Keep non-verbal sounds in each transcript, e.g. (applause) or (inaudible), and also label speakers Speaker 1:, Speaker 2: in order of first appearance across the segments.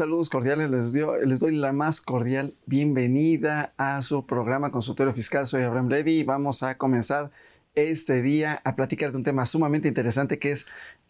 Speaker 1: saludos cordiales. Les, doy la más cordial bienvenida a su programa Consultorio Fiscal. Soy Abraham Levy y vamos a comenzar este día a platicar de un tema sumamente interesante que es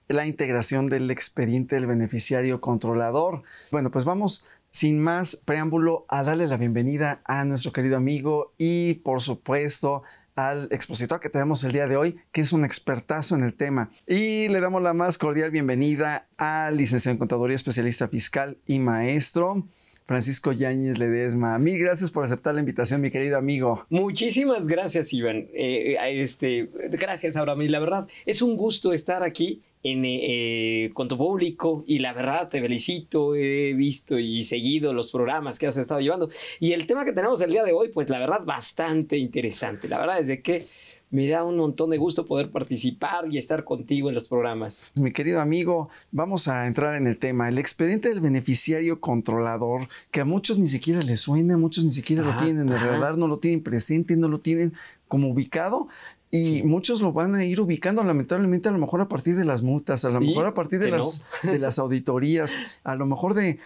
Speaker 1: la integración del expediente del beneficiario controlador. Bueno, pues vamos sin más preámbulo a darle la bienvenida a nuestro querido amigo y por supuesto al expositor que tenemos el día de hoy, que es un expertazo en el tema. Y le damos la más cordial bienvenida al licenciado en Contaduría, especialista fiscal y maestro, Francisco Yáñez Ledesma. Mil gracias por aceptar la invitación, mi querido amigo.
Speaker 2: Muchísimas gracias, Iván. Eh, eh, este, gracias, Abraham. Y la verdad, es un gusto estar aquí en, eh, con tu público y la verdad te felicito, he visto y seguido los programas que has estado llevando. Y el tema que tenemos el día de hoy, pues la verdad, bastante interesante. La verdad es de que me da un montón de gusto poder participar y estar contigo en los programas. Mi querido amigo,
Speaker 1: vamos a entrar en el tema. El expediente del beneficiario controlador, que a muchos ni siquiera les suena, a muchos ni siquiera lo tienen de verdad, no lo tienen presente, no lo tienen como ubicado. Y muchos lo van a ir ubicando, lamentablemente, a lo mejor a partir de las multas, a lo mejor a partir de, las, de las auditorías, a lo mejor de,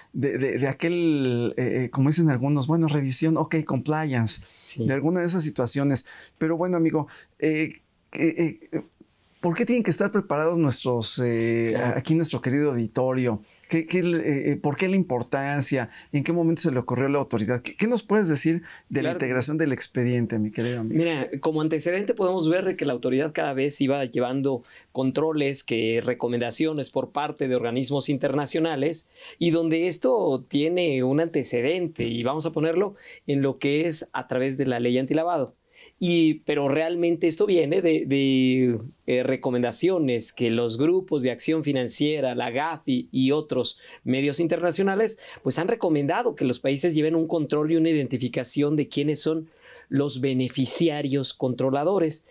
Speaker 1: aquel, eh, eh, como dicen algunos, bueno, revisión, ok, compliance, de alguna de esas situaciones. Pero bueno, amigo, eh, ¿por qué tienen que estar preparados nuestros, aquí nuestro querido auditorio? Eh, eh, ¿Por qué la importancia? ¿En qué momento se le ocurrió a la autoridad? ¿Qué, nos puedes decir de la integración del expediente, mi querido amigo?
Speaker 2: Mira, como antecedente podemos ver que la autoridad cada vez iba llevando controles, que recomendaciones por parte de organismos internacionales y donde esto tiene un antecedente y vamos a ponerlo en lo que es a través de la ley antilavado pero realmente esto viene de, eh, recomendaciones que los grupos de acción financiera, la GAFI y otros medios internacionales, pues han recomendado que los países lleven un control y una identificación de quiénes son los beneficiarios controladores.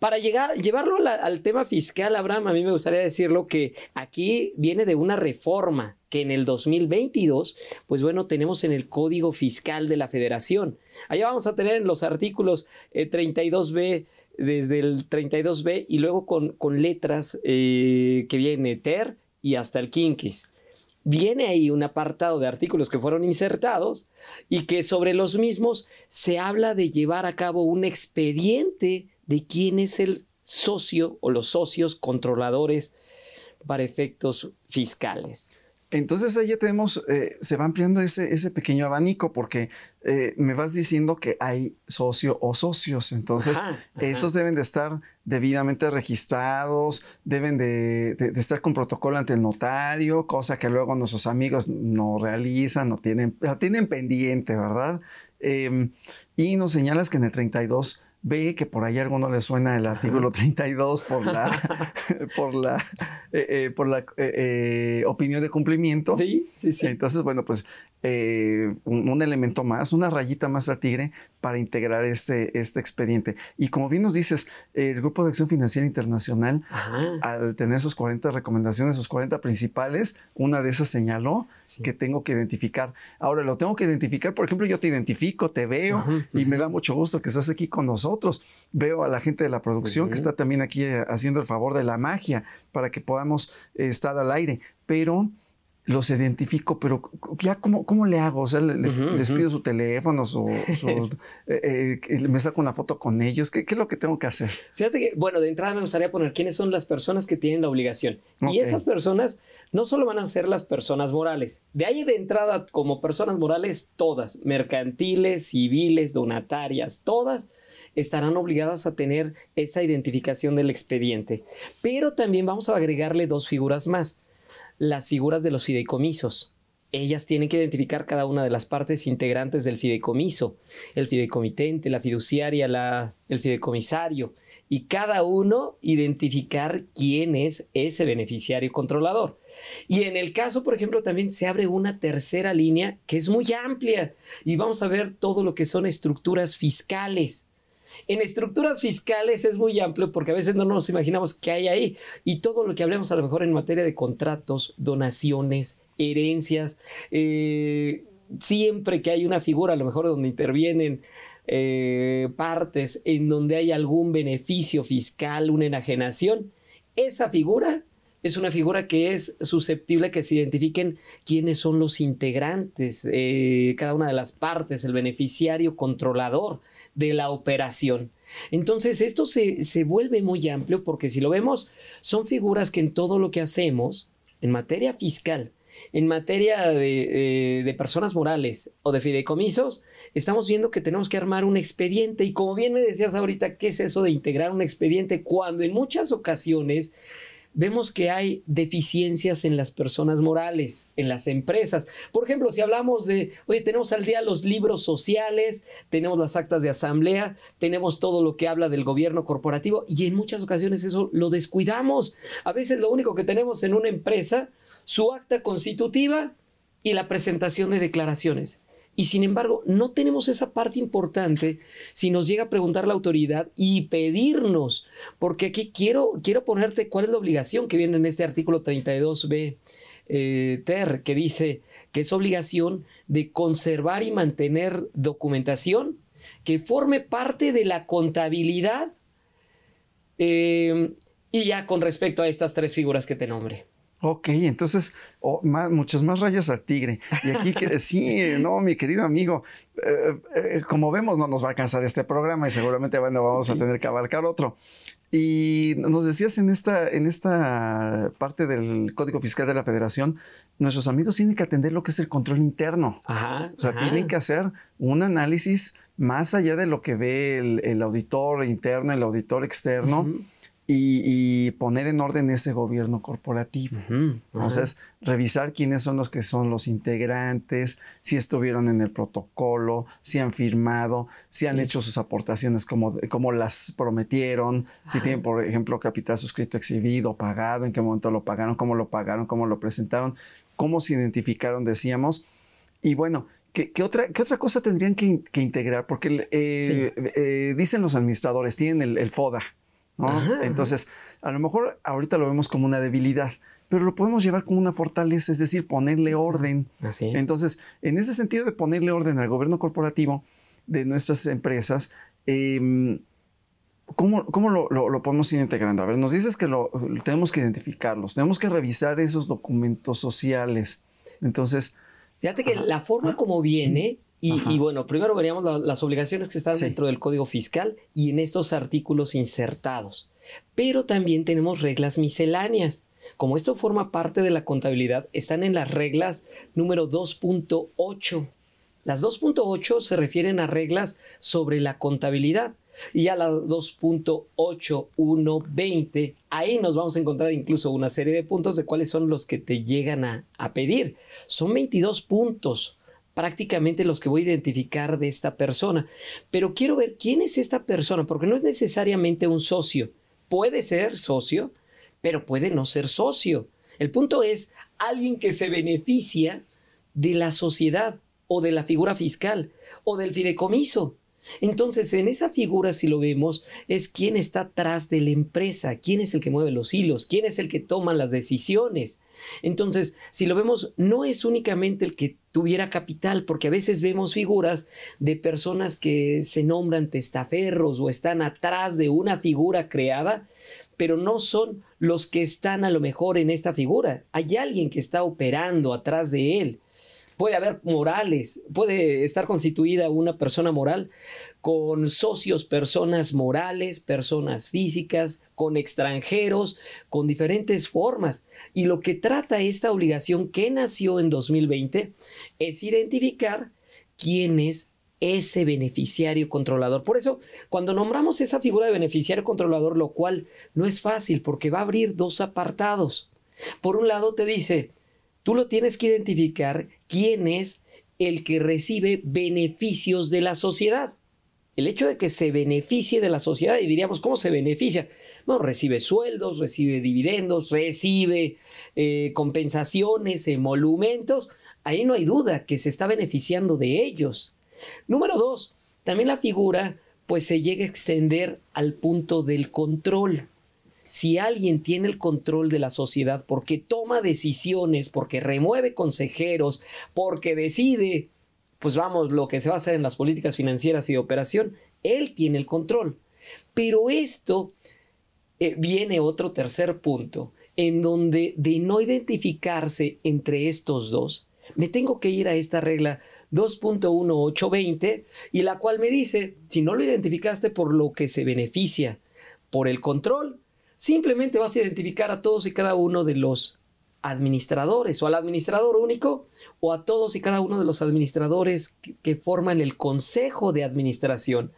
Speaker 2: Para llegar, llevarlo al tema fiscal, Abraham, a mí me gustaría decirlo que aquí viene de una reforma que en el 2022, pues bueno, tenemos en el Código Fiscal de la Federación. Allá vamos a tener en los artículos 32B, eh, desde el 32B y luego con, con letras eh, que viene TER y hasta el Quinquis. Viene ahí un apartado de artículos que fueron insertados y que sobre los mismos se habla de llevar a cabo un expediente de quién es el socio o los socios controladores para efectos fiscales.
Speaker 1: Entonces ahí ya tenemos, eh, se va ampliando ese, pequeño abanico porque eh, me vas diciendo que hay socio o socios. Entonces, esos deben de estar debidamente registrados, deben de, estar con protocolo ante el notario, cosa que luego nuestros amigos no realizan, no tienen, tienen pendiente, ¿verdad? Em, y nos señalas que en el 32 ve que por ahí algo no le suena el artículo 32 por la, (laughs) (laughs) por la, eh, eh, por la eh, opinión de cumplimiento. Sí, sí, sí. Entonces, bueno, pues un, elemento más, una rayita más a Tigre para integrar este, este expediente. Y como bien nos dices, el Grupo de Acción Financiera Internacional, al tener sus 40 recomendaciones, sus 40 principales, una de esas señaló que tengo que identificar. Ahora, lo tengo que identificar, por ejemplo, yo te identifico, te veo y me da mucho gusto que estás aquí con nosotros otros. Veo a la gente de la producción que está también aquí eh, haciendo el favor de la magia para que podamos eh, estar al aire. Pero los identifico, pero ya cómo, cómo le hago, o sea, les, pido su teléfono, su, (laughs) eh, me saco una foto con ellos, ¿Qué, es lo que tengo que hacer?
Speaker 2: Fíjate que, bueno, de entrada me gustaría poner quiénes son las personas que tienen la obligación. Y esas personas no solo van a ser las personas morales, de ahí de entrada como personas morales todas, mercantiles, civiles, donatarias, todas estarán obligadas a tener esa identificación del expediente. Pero también vamos a agregarle dos figuras más, las figuras de los fideicomisos. Ellas tienen que identificar cada una de las partes integrantes del fideicomiso, el fideicomitente, la fiduciaria, el fideicomisario, y cada uno identificar quién es ese beneficiario controlador. Y en el caso, por ejemplo, también se abre una tercera línea que es muy amplia y vamos a ver todo lo que son estructuras fiscales. En estructuras fiscales es muy amplio porque a veces no nos imaginamos qué hay ahí. Y todo lo que hablemos a lo mejor en materia de contratos, donaciones, herencias, eh, siempre que hay una figura, a lo mejor donde intervienen eh, partes en donde hay algún beneficio fiscal, una enajenación, esa figura es una figura que es susceptible que se identifiquen quiénes son los integrantes, eh, cada una de las partes, el beneficiario controlador de la operación. Entonces, esto se, vuelve muy amplio porque si lo vemos, son figuras que en todo lo que hacemos, en materia fiscal, en materia de, eh, de, personas morales o de fideicomisos, estamos viendo que tenemos que armar un expediente. Y como bien me decías ahorita, ¿qué es eso de integrar un expediente? Cuando en muchas ocasiones vemos que hay deficiencias en las personas morales, en las empresas. Por ejemplo, si hablamos de, oye, tenemos al día los libros sociales, tenemos las actas de asamblea, tenemos todo lo que habla del gobierno corporativo y en muchas ocasiones eso lo descuidamos. A veces lo único que tenemos en una empresa, su acta constitutiva y la presentación de declaraciones. Y sin embargo, no tenemos esa parte importante si nos llega a preguntar la autoridad y pedirnos, porque aquí quiero, quiero ponerte cuál es la obligación que viene en este artículo 32b. Eh, TER, que dice que es obligación de conservar y mantener documentación que forme parte de la contabilidad eh, y ya con respecto a estas tres figuras que te nombré.
Speaker 1: Ok, entonces oh, muchas más rayas al tigre. Y aquí sí, no, mi querido amigo, eh, eh, como vemos no nos va a alcanzar este programa y seguramente bueno, vamos a tener que abarcar otro. Y nos decías en esta, en esta parte del Código Fiscal de la Federación, nuestros amigos tienen que atender lo que es el control interno. o sea, tienen que hacer un análisis más allá de lo que ve el, auditor interno, el auditor externo y, poner en orden ese gobierno corporativo. Entonces, revisar quiénes son los que son los integrantes, si estuvieron en el protocolo, si han firmado, si han hecho sus aportaciones como, como las prometieron, si tienen, por ejemplo, capital suscrito, exhibido, pagado, en qué momento lo pagaron, cómo lo pagaron, cómo lo presentaron, cómo se identificaron, decíamos. Y bueno, ¿Qué, otra, otra cosa tendrían que, integrar? Porque eh, eh, dicen los administradores, tienen el, FODA, entonces, a lo mejor ahorita lo vemos como una debilidad, pero lo podemos llevar como una fortaleza, es decir, ponerle orden. Entonces, en ese sentido de ponerle orden al gobierno corporativo de nuestras empresas, em, ¿cómo, lo, podemos ir integrando? A ver, nos dices que lo, tenemos que identificarlos, tenemos que revisar esos documentos
Speaker 2: sociales. Entonces... Fíjate que la forma como viene y, bueno, primero veríamos las obligaciones que están dentro del Código Fiscal y en estos artículos insertados. Pero también tenemos reglas misceláneas. Como esto forma parte de la contabilidad, están en las reglas número 2.8. Las 2.8 se refieren a reglas sobre la contabilidad y a la 2.8120, ahí nos vamos a encontrar incluso una serie de puntos de cuáles son los que te llegan a, a pedir. Son 22 puntos prácticamente los que voy a identificar de esta persona. Pero quiero ver quién es esta persona, porque no es necesariamente un socio. Puede ser socio, pero puede no ser socio. El punto es alguien que se beneficia de la sociedad o de la figura fiscal o del fideicomiso. Entonces, en esa figura, si lo vemos, es quién está atrás de la empresa, quién es el que mueve los hilos, quién es el que toma las decisiones. Entonces, si lo vemos, no es únicamente el que tuviera capital, porque a veces vemos figuras de personas que se nombran testaferros o están atrás de una figura creada, pero no son los que están a lo mejor en esta figura. Hay alguien que está operando atrás de él puede haber morales, puede estar constituida una persona moral con socios, personas morales, personas físicas, con extranjeros, con diferentes formas. Y lo que trata esta obligación que nació en 2020 es identificar quién es ese beneficiario controlador. Por eso, cuando nombramos esa figura de beneficiario controlador, lo cual no es fácil porque va a abrir dos apartados. Por un lado te dice, Tú lo tienes que identificar quién es el que recibe beneficios de la sociedad. El hecho de que se beneficie de la sociedad, y diríamos, ¿cómo se beneficia? Bueno, recibe sueldos, recibe dividendos, recibe eh, compensaciones, emolumentos. Ahí no hay duda que se está beneficiando de ellos. Número dos, también la figura pues se llega a extender al punto del control si alguien tiene el control de la sociedad porque toma decisiones, porque remueve consejeros, porque decide, pues vamos, lo que se va a hacer en las políticas financieras y de operación, él tiene el control. Pero esto eh, viene otro tercer punto, en donde de no identificarse entre estos dos, me tengo que ir a esta regla 2.1820 y la cual me dice, si no lo identificaste por lo que se beneficia, por el control, Simplemente vas a identificar a todos y cada uno de los administradores o al administrador único o a todos y cada uno de los administradores que, forman el consejo de administración.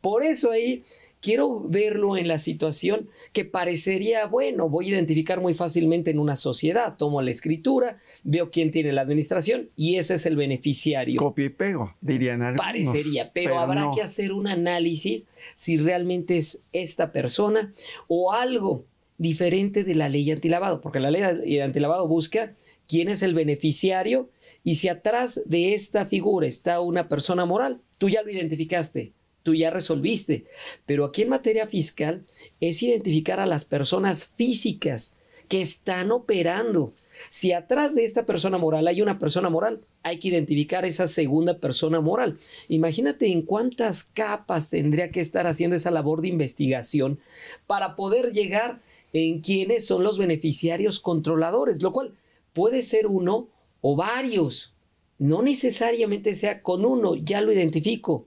Speaker 2: Por eso ahí quiero verlo en la situación que parecería, bueno, voy a identificar muy fácilmente en una sociedad. Tomo la escritura, veo quién tiene la administración y ese es el beneficiario. Copia y pego, dirían algunos. Parecería, pero, habrá que hacer un análisis si realmente es esta persona o algo diferente de la ley antilavado, porque la ley antilavado busca quién es el beneficiario y si atrás de esta figura está una persona moral, tú ya lo identificaste, tú ya resolviste. Pero aquí en materia fiscal es identificar a las personas físicas que están operando. Si atrás de esta persona moral hay una persona moral, hay que identificar esa segunda persona moral. Imagínate en cuántas capas tendría que estar haciendo esa labor de investigación para poder llegar en quiénes son los beneficiarios controladores, lo cual puede ser uno o varios. No necesariamente sea con uno, ya lo identifico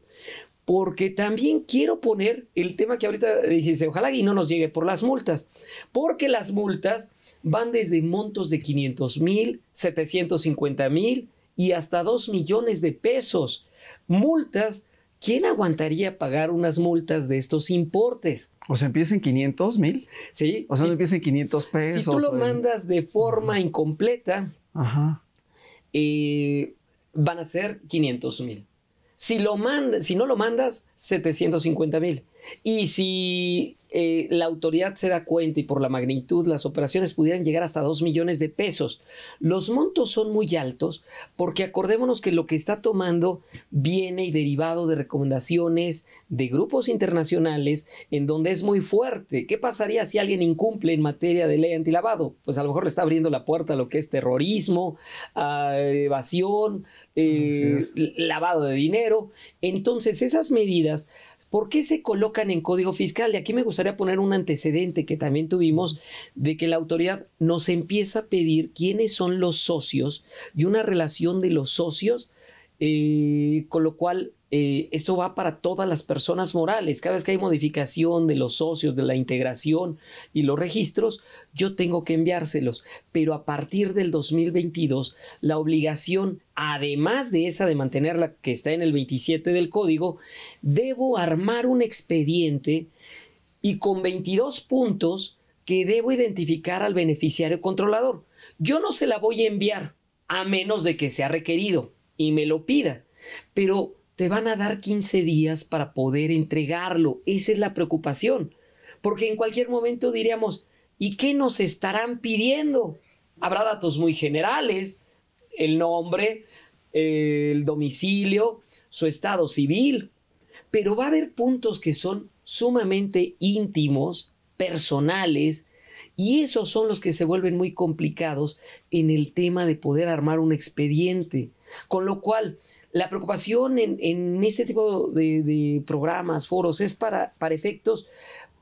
Speaker 2: porque también quiero poner el tema que ahorita dijiste, ojalá y no nos llegue por las multas, porque las multas van desde montos de 500 mil, 750 mil y hasta 2 millones de pesos. Multas, ¿quién aguantaría pagar unas multas de estos importes? O sea, empiecen 500 mil. Sí. O sea, si, 500 pesos. Si tú lo mandas de forma incompleta, eh, van a ser 500 mil. Si, lo si no lo mandas, 750 mil. Y si eh, la autoridad se da cuenta y por la magnitud las operaciones pudieran llegar hasta 2 millones de pesos. Los montos son muy altos porque acordémonos que lo que está tomando viene y derivado de recomendaciones de grupos internacionales en donde es muy fuerte. ¿Qué pasaría si alguien incumple en materia de ley antilavado? Pues a lo mejor le está abriendo la puerta a lo que es terrorismo, evasión, eh, lavado de dinero. Entonces esas medidas ¿Por qué se colocan en código fiscal? Y aquí me gustaría poner un antecedente que también tuvimos de que la autoridad nos empieza a pedir quiénes son los socios y una relación de los socios, eh, con lo cual eh, esto va para todas las personas morales. Cada vez que hay modificación de los socios, de la integración y los registros, yo tengo que enviárselos. Pero a partir del 2022, la obligación, además de esa de mantenerla que está en el 27 del código, debo armar un expediente y con 22 puntos que debo identificar al beneficiario controlador. Yo no se la voy a enviar a menos de que sea requerido y me lo pida. Pero te van a dar 15 días para poder entregarlo. Esa es la preocupación. Porque en cualquier momento diríamos, ¿y qué nos estarán pidiendo? Habrá datos muy generales, el nombre, eh, el domicilio, su estado civil, pero va a haber puntos que son sumamente íntimos, personales, y esos son los que se vuelven muy complicados en el tema de poder armar un expediente. Con lo cual, la preocupación en, este tipo de, programas, foros, es para, para efectos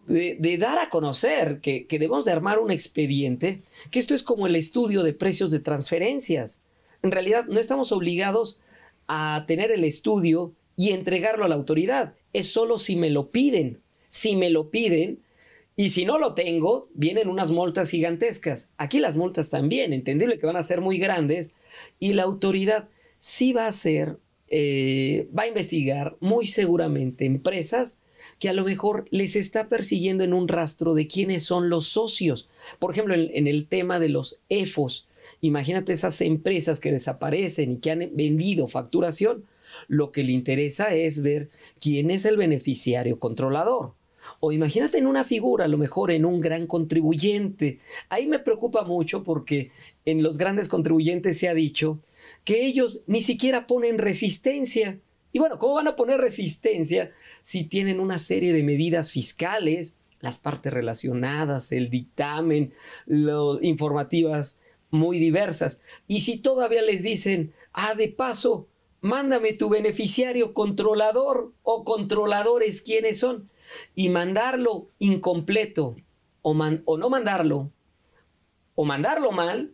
Speaker 2: de, dar a conocer que, que, debemos de armar un expediente, que esto es como el estudio de precios de transferencias. En realidad no estamos obligados a tener el estudio y entregarlo a la autoridad. Es solo si me lo piden. Si me lo piden y si no lo tengo, vienen unas multas gigantescas. Aquí las multas también, entendible que van a ser muy grandes. Y la autoridad sí va a ser, eh, va a investigar muy seguramente empresas que a lo mejor les está persiguiendo en un rastro de quiénes son los socios. Por ejemplo, en, en el tema de los EFOS, imagínate esas empresas que desaparecen y que han vendido facturación. Lo que le interesa es ver quién es el beneficiario controlador. O imagínate en una figura, a lo mejor en un gran contribuyente. Ahí me preocupa mucho porque en los grandes contribuyentes se ha dicho que ellos ni siquiera ponen resistencia. Y bueno, ¿cómo van a poner resistencia si tienen una serie de medidas fiscales, las partes relacionadas, el dictamen, las informativas muy diversas? Y si todavía les dicen, ah, de paso, mándame tu beneficiario controlador o controladores, ¿quiénes son? y mandarlo incompleto o, no mandarlo o mandarlo mal,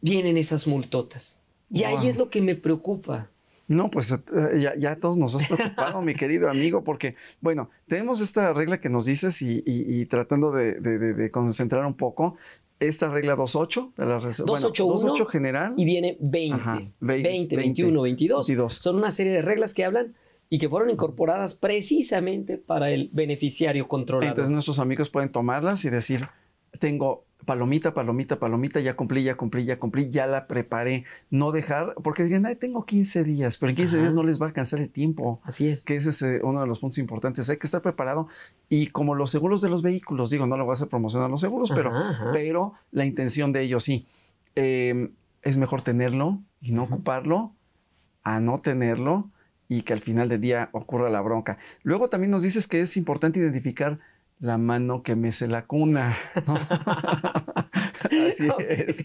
Speaker 2: vienen esas multotas. Y ahí es lo que me preocupa.
Speaker 1: No, pues eh, ya, ya todos nos has preocupado, mi querido amigo, porque, bueno, tenemos esta regla que nos dices y, tratando de, concentrar un poco, esta regla 28 de la 281
Speaker 2: general. Y viene 20, 21, 22. Son una serie de reglas que hablan y que fueron incorporadas precisamente para el beneficiario controlado. Entonces nuestros
Speaker 1: amigos pueden tomarlas y decir, tengo palomita, palomita, palomita, ya cumplí, ya cumplí, ya cumplí, ya la preparé. No dejar, porque dirían, ay, tengo 15 días, pero en 15 días no les va a alcanzar el tiempo. Así es. Que ese es eh, uno de los puntos importantes. Hay que estar preparado. Y como los seguros de los vehículos, digo, no lo vas a promocionar los seguros, pero, pero la intención de ellos sí. Em, es mejor tenerlo y no ocuparlo a no tenerlo y que al final del día ocurra la bronca. Luego también nos dices que es importante identificar la mano que mece la cuna. (laughs) Así
Speaker 2: es.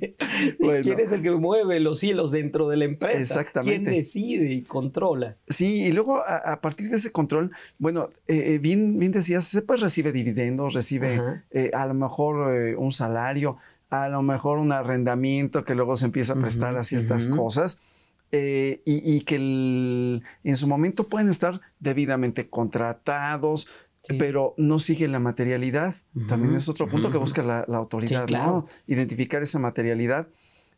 Speaker 2: ¿Quién es el que mueve los hilos dentro de la empresa? Exactamente. ¿Quién decide y controla?
Speaker 1: Sí, y luego a, partir de ese control, bueno, eh, eh, bien, bien decías, pues recibe dividendos, recibe eh, a lo mejor un salario, a lo mejor un arrendamiento que luego se empieza a prestar a ciertas cosas eh, y, que en su momento pueden estar debidamente contratados, pero no sigue la materialidad. También es otro punto que busca la, autoridad, ¿no? Identificar esa materialidad.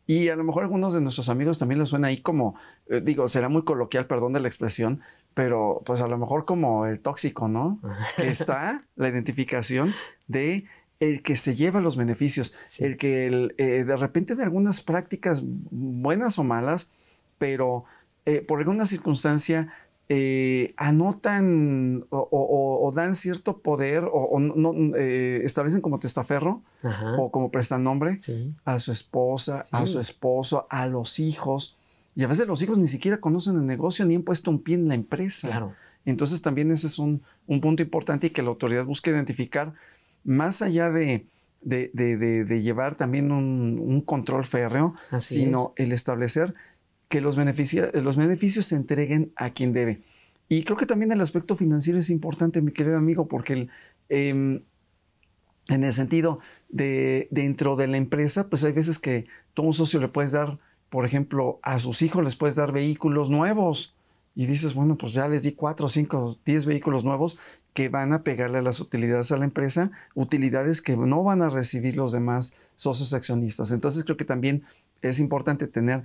Speaker 1: Y a lo mejor algunos de nuestros amigos también les suena ahí como, eh, digo, será muy coloquial, perdón de la expresión, pero pues a lo mejor como el tóxico, ¿no? (laughs) que está la identificación de el que se lleva los beneficios, el que eh, de repente de algunas prácticas buenas o malas, pero eh, por alguna circunstancia eh, anotan o, dan cierto poder o, eh, establecen como testaferro o como prestan nombre a su esposa, a su esposo, a los hijos. Y a veces los hijos ni siquiera conocen el negocio ni han puesto un pie en la empresa. Entonces también ese es un, punto importante y que la autoridad busque identificar más allá de, llevar también un, control férreo, sino el establecer que los, los beneficios se entreguen a quien debe. Y creo que también el aspecto financiero es importante, mi querido amigo, porque em, en el sentido de dentro de la empresa, pues hay veces que tú un socio le puedes dar, por ejemplo, a sus hijos les puedes dar vehículos nuevos. Y dices, bueno, pues ya les di cuatro, cinco, diez vehículos nuevos que van a pegarle a las utilidades a la empresa, utilidades que no van a recibir los demás socios accionistas. Entonces creo que también es importante tener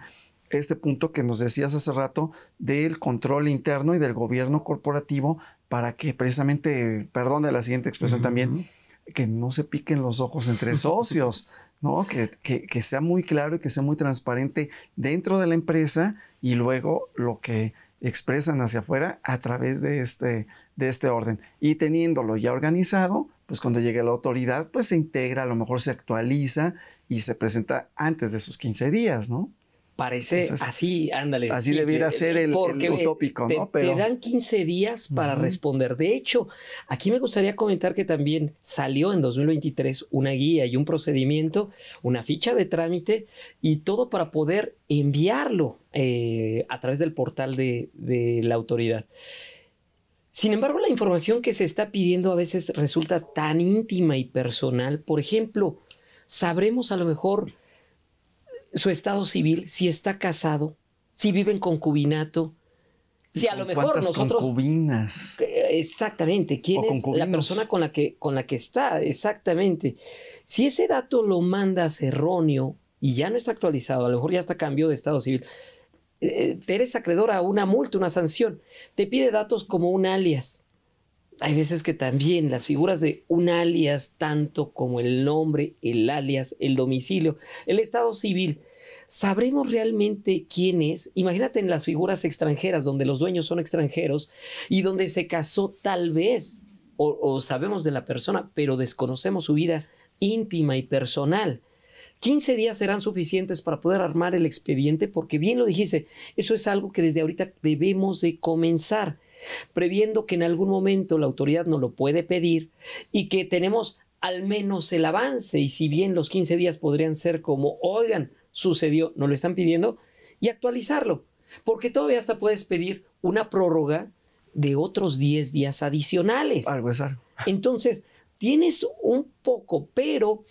Speaker 1: este punto que nos decías hace rato del control interno y del gobierno corporativo para que precisamente, perdón de la siguiente expresión también, que no se piquen los ojos entre (laughs) socios, ¿no? Que, que, sea muy claro y que sea muy transparente dentro de la empresa y luego lo que expresan hacia afuera a través de este, de este orden. Y teniéndolo ya organizado, pues cuando llegue la autoridad, pues se integra, a lo mejor se actualiza y se presenta antes de esos 15
Speaker 2: días, ¿no? Parece así, ándale. Así debiera eh, ser el, utópico, ¿no? Pero... Te dan 15 días para responder. De hecho, aquí me gustaría comentar que también salió en 2023 una guía y un procedimiento, una ficha de trámite y todo para poder enviarlo eh, a través del portal de la autoridad. Sin embargo, la información que se está pidiendo a veces resulta tan íntima y personal. Por ejemplo, sabremos a lo mejor su estado civil, si está casado, si vive en concubinato, si a lo mejor nosotros
Speaker 1: concubinas
Speaker 2: eh, exactamente quién es la persona con la que con la que está exactamente si ese dato lo mandas erróneo y ya no está actualizado a lo mejor ya está cambio de estado civil te eh, eh, eres acreedor a una multa una sanción te pide datos como un alias hay veces que también las figuras de un alias tanto como el nombre el alias el domicilio el estado civil ¿Sabremos realmente quién es? Imagínate en las figuras extranjeras, donde los dueños son extranjeros y donde se casó tal vez, o, sabemos de la persona, pero desconocemos su vida íntima y personal. 15 días serán suficientes para poder armar el expediente, porque bien lo dijiste, eso es algo que desde ahorita debemos de comenzar, previendo que en algún momento la autoridad nos lo puede pedir y que tenemos al menos el avance, y si bien los 15 días podrían ser como, oigan, sucedió, no lo están pidiendo, y actualizarlo. Porque todavía hasta puedes pedir una prórroga de otros 10 días adicionales. Algo Entonces, tienes un poco, pero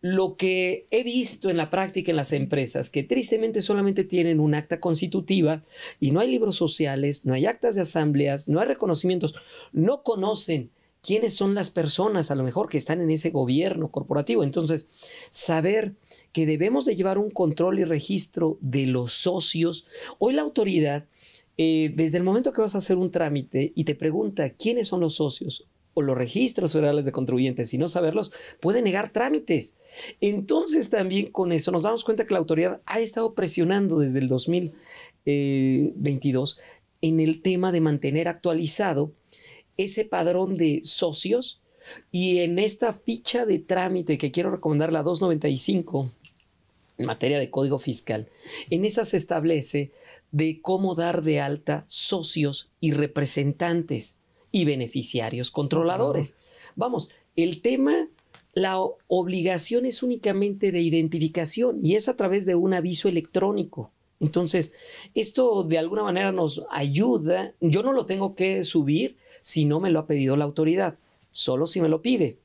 Speaker 2: lo que he visto en la práctica en las empresas, que tristemente solamente tienen un acta constitutiva y no hay libros sociales, no hay actas de asambleas, no hay reconocimientos, no conocen quiénes son las personas a lo mejor que están en ese gobierno corporativo. Entonces, saber que debemos de llevar un control y registro de los socios. Hoy la autoridad, eh, desde el momento que vas a hacer un trámite y te pregunta quiénes son los socios o los registros federales de contribuyentes y no saberlos, puede negar trámites. Entonces también con eso nos damos cuenta que la autoridad ha estado presionando desde el 2022 eh, en el tema de mantener actualizado ese padrón de socios y en esta ficha de trámite que quiero recomendar, la 295 en materia de código fiscal, en esa se establece de cómo dar de alta socios y representantes y beneficiarios controladores. Vamos, el tema, la obligación es únicamente de identificación y es a través de un aviso electrónico. Entonces, esto de alguna manera nos ayuda. Yo no lo tengo que subir si no me lo ha pedido la autoridad, solo si me lo pide.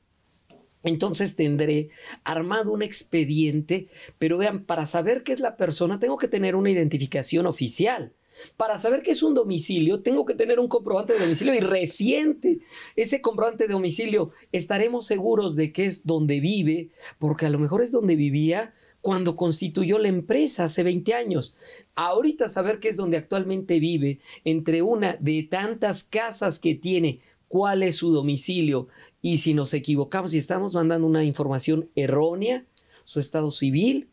Speaker 2: Entonces tendré armado un expediente, pero vean, para saber qué es la persona tengo que tener una identificación oficial. Para saber qué es un domicilio, tengo que tener un comprobante de domicilio y reciente ese comprobante de domicilio. Estaremos seguros de que es donde vive, porque a lo mejor es donde vivía cuando constituyó la empresa hace 20 años. Ahorita saber qué es donde actualmente vive, entre una de tantas casas que tiene cuál es su domicilio y si nos equivocamos y estamos mandando una información errónea, su estado civil.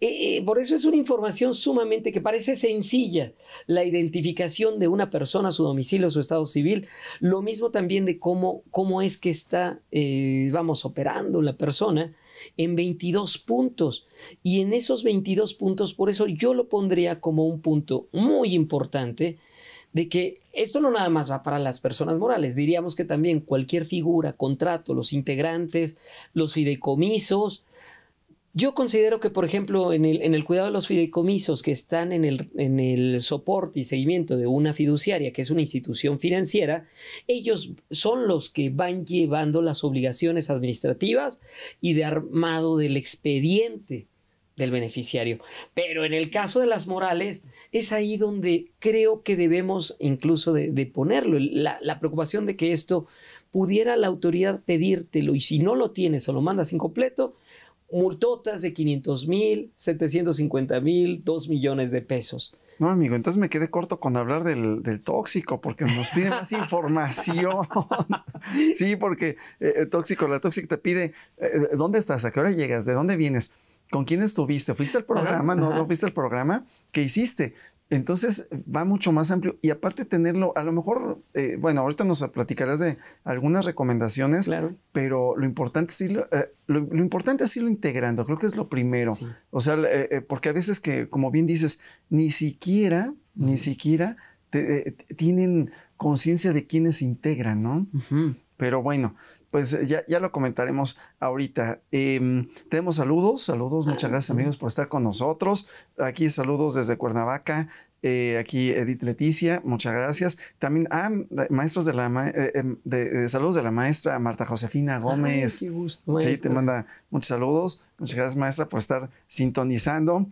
Speaker 2: Eh, por eso es una información sumamente que parece sencilla, la identificación de una persona, su domicilio, su estado civil, lo mismo también de cómo, cómo es que está, eh, vamos, operando la persona en 22 puntos. Y en esos 22 puntos, por eso yo lo pondría como un punto muy importante de que esto no nada más va para las personas morales, diríamos que también cualquier figura, contrato, los integrantes, los fideicomisos. Yo considero que, por ejemplo, en el, en el cuidado de los fideicomisos que están en el soporte y seguimiento de una fiduciaria, que es una institución financiera, ellos son los que van llevando las obligaciones administrativas y de armado del expediente del beneficiario. Pero en el caso de las morales, es ahí donde creo que debemos incluso de, ponerlo, la, preocupación de que esto pudiera la autoridad pedírtelo y si no lo tienes o lo mandas incompleto, multotas de 500 mil, 750 mil, 2 millones de pesos. No, amigo, entonces me quedé corto con hablar del, tóxico, porque
Speaker 1: nos pide más (laughs) información. sí, porque eh, el tóxico, la tóxica te pide, eh, eh, ¿dónde estás? ¿A qué hora llegas? ¿De dónde vienes? con quién estuviste, fuiste al programa, no, fuiste al programa, ¿qué hiciste? Entonces va mucho más amplio y aparte tenerlo, a lo mejor, eh, bueno, ahorita nos platicarás de algunas recomendaciones, pero lo importante, es irlo, eh, lo, importante es irlo integrando, creo que es lo primero. O sea, eh, porque a veces que, como bien dices, ni siquiera, ni siquiera te, tienen conciencia de quiénes integran, ¿no? Pero bueno, pues eh, ya, ya lo comentaremos ahorita. Em, tenemos saludos, saludos, ah, muchas gracias amigos por estar con nosotros. Aquí saludos desde Cuernavaca, eh, aquí Edith Leticia, muchas gracias. También, ah, maestros de la eh, em, de, saludos de la maestra Marta Josefina Gómez. sí, te manda muchos saludos. Muchas gracias, maestra, por estar sintonizando.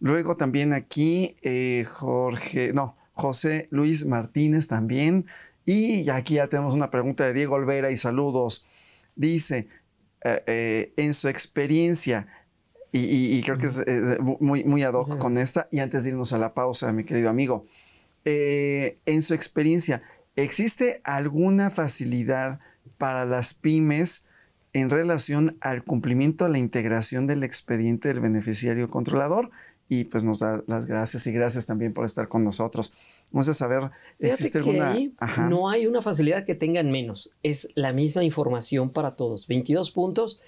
Speaker 1: Luego también aquí Jorge, no, José Luis Martínez también. Y aquí ya tenemos una pregunta de Diego Olvera y saludos. Dice, eh, eh, en su experiencia, y, creo que es eh, muy, muy ad hoc con esta, y antes de irnos a la pausa, mi querido amigo, en su experiencia, ¿existe alguna facilidad para las pymes en relación al cumplimiento a la integración del expediente del beneficiario controlador? Y pues
Speaker 2: nos da las gracias y gracias también por estar con nosotros. Vamos a saber, ¿existe No hay una facilidad que tengan menos. Es la misma información para todos. 22 puntos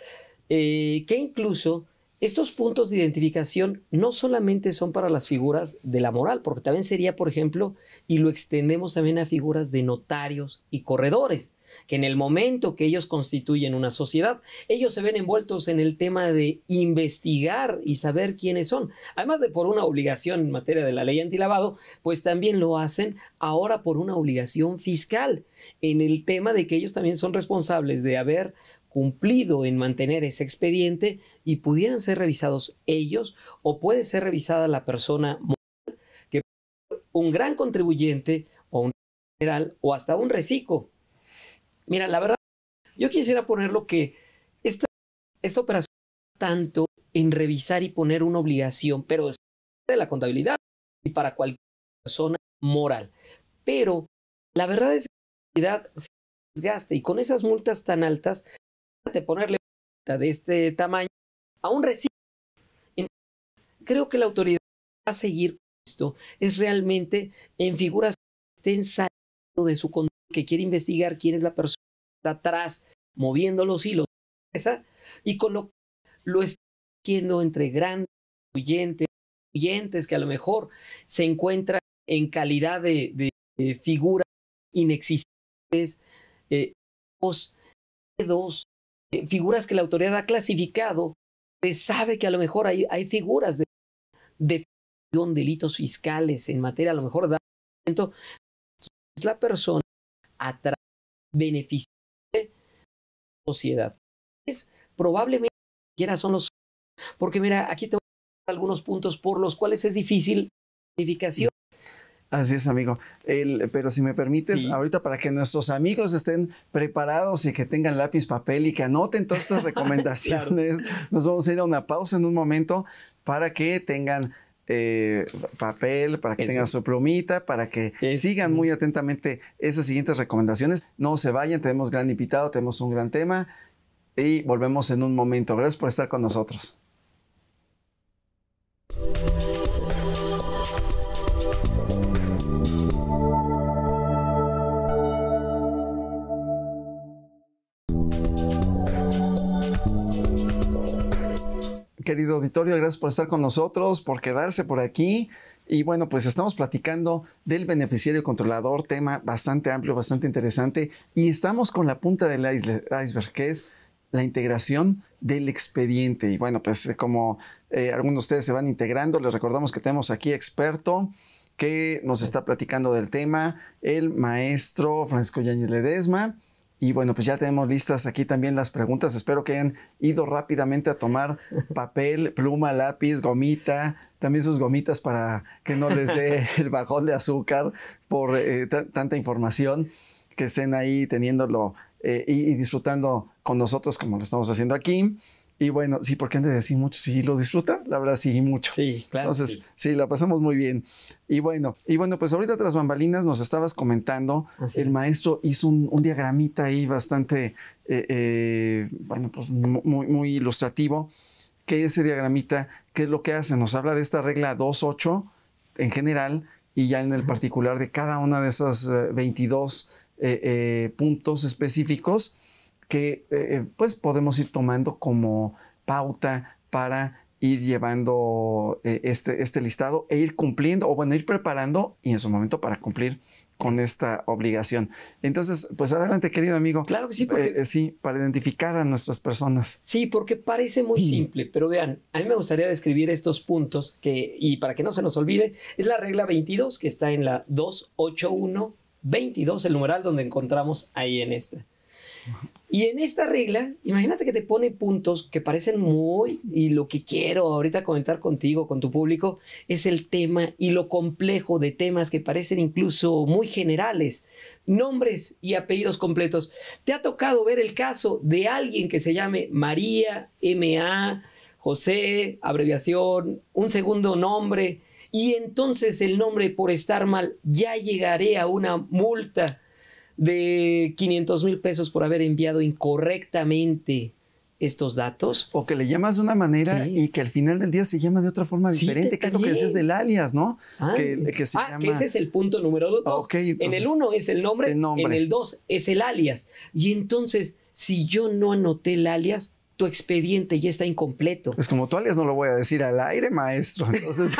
Speaker 2: eh, que incluso estos puntos de identificación no solamente son para las figuras de la moral, porque también sería, por ejemplo, y lo extendemos también a figuras de notarios y corredores, que en el momento que ellos constituyen una sociedad, ellos se ven envueltos en el tema de investigar y saber quiénes son. Además de por una obligación en materia de la ley antilavado, pues también lo hacen ahora por una obligación fiscal, en el tema de que ellos también son responsables de haber cumplido en mantener ese expediente y pudieran ser revisados ellos o puede ser revisada la persona moral, que un gran contribuyente o un general o hasta un reciclo. Mira, la verdad, yo quisiera ponerlo que esta, esta operación tanto en revisar y poner una obligación, pero es de la contabilidad y para cualquier persona moral. Pero la verdad es que la se desgasta y con esas multas tan altas ponerle de este tamaño a un recibo. Creo que la autoridad va a seguir con esto. Es realmente en figuras que estén saliendo de su control, que quiere investigar quién es la persona que está atrás, moviendo los hilos. Esa, y con lo lo está haciendo entre grandes oyentes, que a lo mejor se encuentran en calidad de, figuras inexistentes, eh, dos eh, figuras que la autoridad ha clasificado, se sabe que a lo mejor hay, figuras de, delitos fiscales en materia, a lo mejor da es la persona atrae beneficia de la sociedad. Es, probablemente quiera son los porque mira, aquí te voy algunos puntos por los cuales es difícil la identificación.
Speaker 1: Así es, amigo. pero si me permites, ahorita para que nuestros amigos estén preparados y que tengan lápiz, papel y que anoten todas estas (laughs) recomendaciones, nos vamos a ir a una pausa en un momento para que tengan eh, papel, para que tengan su plumita, para que sigan muy atentamente esas siguientes recomendaciones. No se vayan, tenemos gran invitado, tenemos un gran tema y volvemos en un momento. Gracias por estar con nosotros. querido auditorio, gracias por estar con nosotros, por quedarse por aquí. Y bueno, pues estamos platicando del beneficiario controlador, tema bastante amplio, bastante interesante, y estamos con la punta del iceberg, que es la integración del expediente. Y bueno, pues eh, como eh, algunos de ustedes se van integrando, les recordamos que tenemos aquí experto que nos está platicando del tema, el maestro Francisco Yáñez Ledesma. Y bueno, pues ya tenemos listas aquí también las preguntas. Espero que hayan ido rápidamente a tomar (laughs) papel, pluma, lápiz, gomita, también sus gomitas para que no les dé (laughs) el bajón de azúcar por eh, tanta información, que estén ahí teniéndolo eh, y disfrutando con nosotros como lo estamos haciendo aquí. Y bueno, sí, porque han de decir mucho, si lo disfruta, la verdad sí, mucho. Sí, claro. Entonces, sí. la pasamos muy bien. Y bueno, y bueno, pues ahorita tras bambalinas nos estabas comentando, el maestro hizo un, diagramita ahí bastante, eh, eh, bueno, pues muy, muy ilustrativo. ¿Qué es ese diagramita? ¿Qué es lo que hace? Nos habla de esta regla 2.8 en general y ya en el particular de cada una de esas 22 eh, puntos específicos que eh, pues podemos ir tomando como pauta para ir llevando eh, este, este listado e ir cumpliendo, o bueno, ir preparando y en su momento para cumplir con esta obligación. Entonces, pues adelante, querido amigo. Claro que sí, eh, sí, para identificar a nuestras personas.
Speaker 2: Sí, porque parece muy mm. simple, pero vean, a mí me gustaría describir estos puntos que, y para que no se nos olvide, es la regla 22 que está en la 28122, el numeral donde encontramos ahí en esta. Y en esta regla, imagínate que te pone puntos que parecen muy, y lo que quiero ahorita comentar contigo, con tu público, es el tema y lo complejo de temas que parecen incluso muy generales, nombres y apellidos completos. ¿Te ha tocado ver el caso de alguien que se llame María, MA, José, abreviación, un segundo nombre, y entonces el nombre por estar mal, ya llegaré a una multa? de 500 mil pesos por haber enviado incorrectamente estos datos. O que le llamas de una manera y que al final del día se llama de otra forma diferente, que es lo que dices del alias, ¿no? Ah, que, ah, ese es el punto número dos. en el uno es el nombre, en el dos es el alias. Y entonces, si yo no anoté el alias, tu expediente ya está incompleto.
Speaker 1: Es como tú alias no lo voy a decir al aire, maestro. Entonces.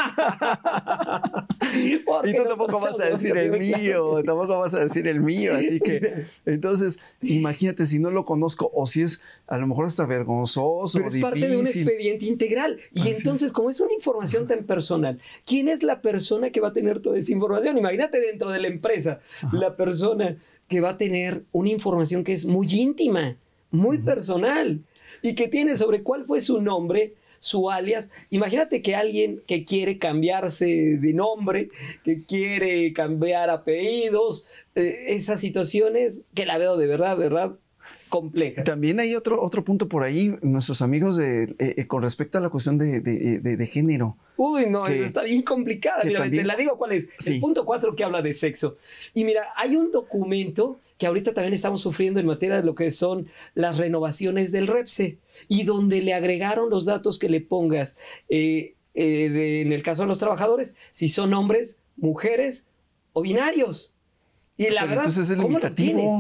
Speaker 1: (laughs) y tú tampoco vas a decir el mío, tampoco vas a decir el mío. Así que, (laughs) entonces, imagínate si no lo conozco o si es a lo mejor hasta
Speaker 2: vergonzoso. Pero es parte de un expediente integral. Y entonces, como es una información tan personal, ¿quién es la persona que va a tener toda esa información? Imagínate dentro de la empresa, la persona que va a tener una información que es muy íntima, muy personal y que tiene sobre cuál fue su nombre, su alias. Imagínate que alguien que quiere cambiarse de nombre, que quiere cambiar apellidos, eh, esas situaciones que la veo de verdad, de verdad,
Speaker 1: también hay otro, otro punto por ahí, nuestros amigos, de, eh, eh, con respecto a la cuestión de, de, eh, género.
Speaker 2: Uy, no, eso está bien complicada. Mira, te la digo cuál es. El punto 4 que habla de sexo. Y mira, hay un documento que ahorita también estamos sufriendo en materia de lo que son las renovaciones del REPSE y donde le agregaron los datos que le pongas. de, en el caso de los trabajadores, si son hombres, mujeres o binarios. Y la verdad, entonces es ¿cómo tienes?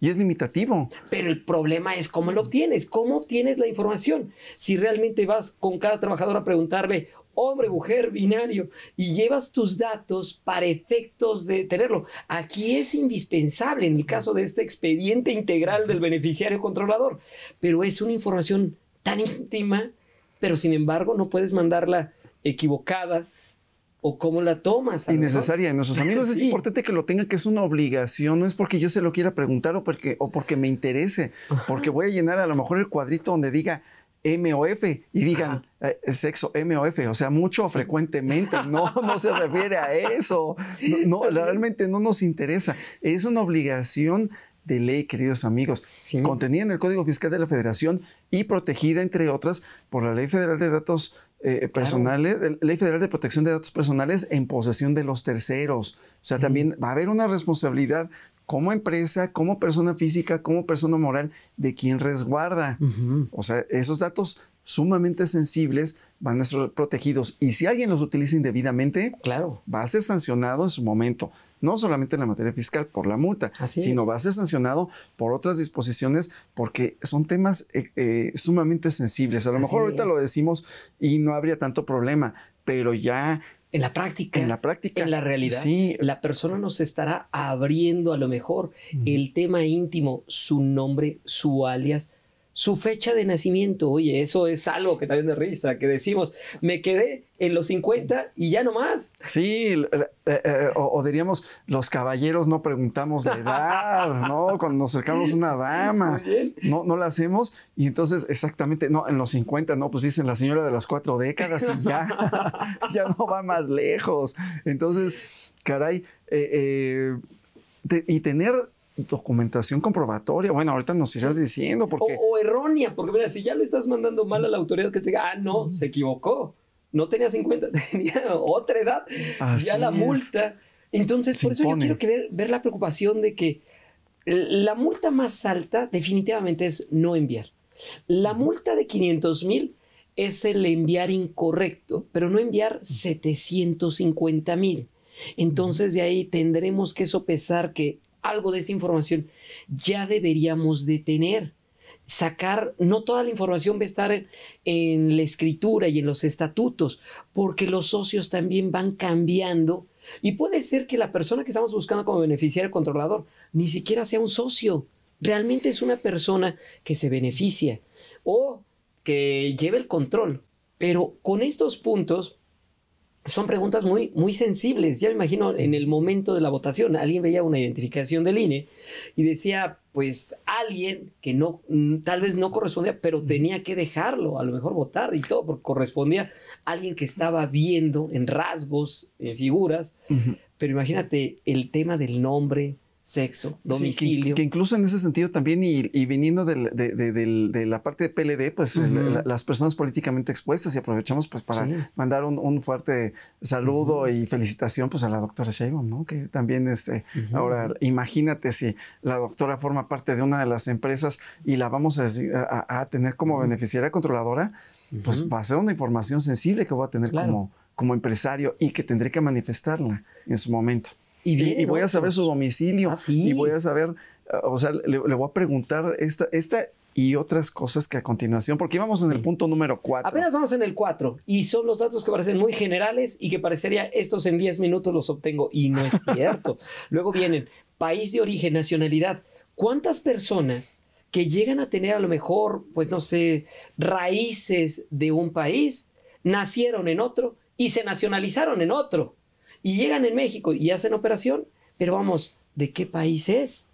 Speaker 1: y es limitativo.
Speaker 2: Pero el problema es cómo lo obtienes, cómo obtienes la información. Si realmente vas con cada trabajador a preguntarle, hombre, mujer, binario, y llevas tus datos para efectos de tenerlo. Aquí es indispensable en el caso de este expediente integral del beneficiario controlador, pero es una información tan íntima, pero sin embargo no puedes mandarla equivocada o cómo la tomas. necesaria. En nuestros amigos es (laughs)
Speaker 1: importante que lo tengan, que es una obligación. No es porque yo se lo quiera preguntar o porque, o porque me interese, porque voy a llenar a lo mejor el cuadrito donde diga M o F y digan eh, eh, sexo M o F, o sea, mucho frecuentemente, (laughs) no, no se refiere a eso, no, realmente no nos interesa, es una obligación de ley, queridos amigos, contenida en el Código Fiscal de la Federación y protegida, entre otras, por la Ley Federal de Datos eh, Personales, Ley Federal de Protección de Datos Personales en posesión de los terceros. O sea, también va a haber una responsabilidad como empresa, como persona física, como persona moral, de quien resguarda. O sea, esos datos sumamente sensibles van a ser protegidos y si alguien los utiliza indebidamente, claro. va a ser sancionado en su momento, no solamente en la materia fiscal por la multa, sino va a ser sancionado por otras disposiciones porque son temas eh, eh, sumamente sensibles. A lo mejor ahorita lo decimos y no habría tanto problema, pero ya
Speaker 2: en la práctica. En la práctica. En la realidad. La persona nos estará abriendo a lo mejor el tema íntimo, su nombre, su alias, su fecha de nacimiento. Oye, eso es algo que también de risa, que decimos, me quedé en los 50 y ya no más.
Speaker 1: Sí, eh, eh, o, diríamos, los caballeros no preguntamos la edad, ¿no? Cuando nos acercamos a una dama, no, no la hacemos. Y entonces, exactamente, no, en los 50, no, pues dicen la señora de las cuatro décadas y ya, (laughs) ya no va más lejos. Entonces, caray, eh, y tener documentación comprobatoria. Bueno, ahorita nos irás diciendo porque...
Speaker 2: O, errónea, porque mira, si ya lo estás mandando mal a la autoridad que te diga, ah, no, se equivocó, no tenía 50, (laughs) tenía otra edad, ya la multa. Entonces, por eso yo quiero que ver, ver la preocupación de que la multa más alta definitivamente es no enviar. La multa de 500 mil es el enviar incorrecto, pero no enviar 750 mil. Entonces de ahí tendremos que sopesar que algo de esta información ya deberíamos de tener. Sacar, no toda la información va a estar en, en la escritura y en los estatutos, porque los socios también van cambiando y puede ser que la persona que estamos buscando como beneficiario controlador ni siquiera sea un socio, realmente es una persona que se beneficia o que lleve el control. Pero con estos puntos son preguntas muy, muy sensibles. Ya me imagino en el momento de la votación, alguien veía una identificación del INE y decía, pues alguien que no, mm, tal vez no correspondía, pero tenía que dejarlo, a lo mejor votar y todo, porque correspondía a alguien que estaba viendo en rasgos, en figuras. Pero imagínate el tema del nombre, sexo, domicilio.
Speaker 1: que, incluso en ese sentido también, y, viniendo de, de, la parte de PLD, pues las personas políticamente expuestas y aprovechamos pues para mandar un, fuerte saludo y felicitación pues a la doctora Sheinbaum, ¿no? Que también, este, ahora imagínate si la doctora forma parte de una de las empresas y la vamos a, tener como beneficiaria controladora, pues va a ser una información sensible que voy a tener como, como empresario y que tendré que manifestarla en su momento. Y, voy a saber su domicilio. Ah, y voy a saber, ah, o sea, le, voy a preguntar esta, esta y otras cosas que a continuación, porque íbamos en el punto número 4. Apenas
Speaker 2: vamos en el 4 y son los datos que parecen muy generales y que parecería estos en 10 minutos los obtengo y no es cierto. (laughs) Luego vienen país de origen, nacionalidad. ¿Cuántas personas que llegan a tener a lo mejor, pues no sé, raíces de un país, nacieron en otro y se nacionalizaron en otro? Y llegan en México y hacen operación, pero vamos, ¿de qué país es?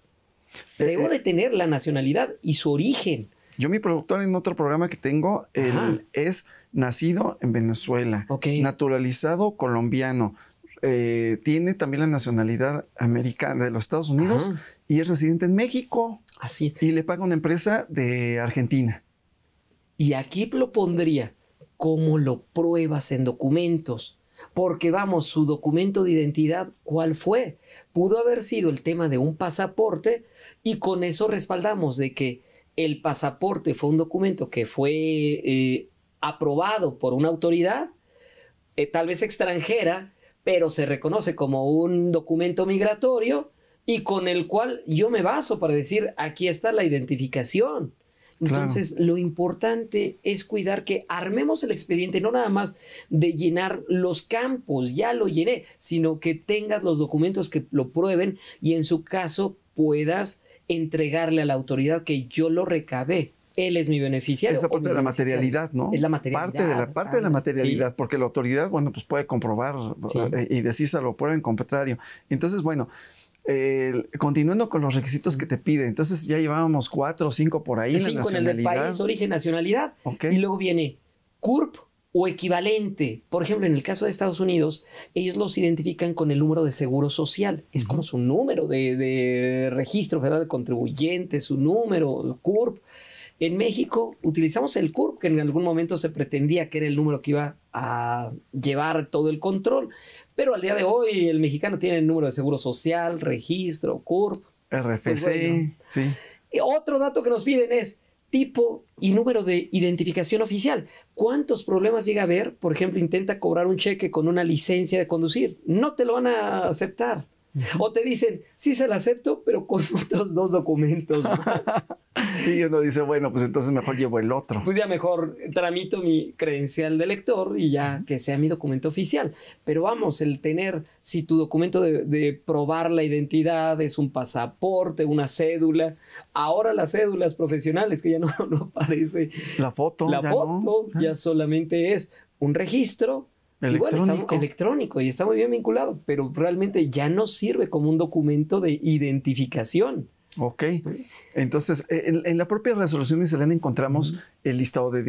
Speaker 2: Eh, Debo eh. de tener la nacionalidad y su origen. Yo mi productor en otro programa
Speaker 1: que tengo es nacido en Venezuela, naturalizado colombiano, eh, tiene también la nacionalidad americana de los Estados Unidos y es residente en México. Así es. Y le paga una empresa de Argentina.
Speaker 2: Y aquí lo pondría, ¿cómo lo pruebas en documentos? Porque vamos, su documento de identidad, ¿cuál fue? Pudo haber sido el tema de un pasaporte y con eso respaldamos de que el pasaporte fue un documento que fue eh, aprobado por una autoridad, eh, tal vez extranjera, pero se reconoce como un documento migratorio y con el cual yo me baso para decir, aquí está la identificación. Entonces, lo importante es cuidar que armemos el expediente, no nada más de llenar los campos, ya lo llené, sino que tengas los documentos que lo prueben y en su caso puedas entregarle a la autoridad que yo lo recabé él es mi beneficiario. Esa parte de la materialidad, ¿no? Es la materialidad. Parte de la, parte de la materialidad,
Speaker 1: porque la autoridad, bueno, pues puede comprobar eh, y decirse lo prueben contrario. Entonces, bueno, continuando con los requisitos que te piden entonces ya llevábamos cuatro o cinco por ahí. Cinco en el del país, origen,
Speaker 2: nacionalidad. Y luego viene CURP o equivalente. Por ejemplo, en el caso de Estados Unidos, ellos los identifican con el número de seguro social. Es como su número de, registro federal de contribuyentes, su número, CURP. En México utilizamos el CURP, que en algún momento se pretendía que era el número que iba a llevar todo el control, pero al día de hoy el mexicano tiene el número de seguro social, registro, CURP. RFC, pues, sí. Eh, otro dato que nos piden es tipo y número de identificación oficial. ¿Cuántos problemas llega a haber? Por ejemplo, intenta cobrar un cheque con una licencia de conducir. No te lo van a aceptar. O te dicen, sí se la acepto, pero con (laughs) otros dos documentos.
Speaker 1: y (laughs) uno dice, bueno, pues entonces mejor llevo el otro. Pues ya
Speaker 2: mejor tramito mi credencial de lector y ya que sea mi documento oficial. Pero vamos, el tener, si tu documento de, probar la identidad es un pasaporte, una cédula, ahora las cédulas profesionales, que ya no, (laughs) no aparece. La foto. La foto ya ah. solamente es un registro Electrónico. Igual está electrónico y está muy bien vinculado, pero realmente ya no sirve como un documento de identificación. Ok. ¿Eh? Entonces, e, en, la propia resolución miscelánea encontramos el listado
Speaker 1: de,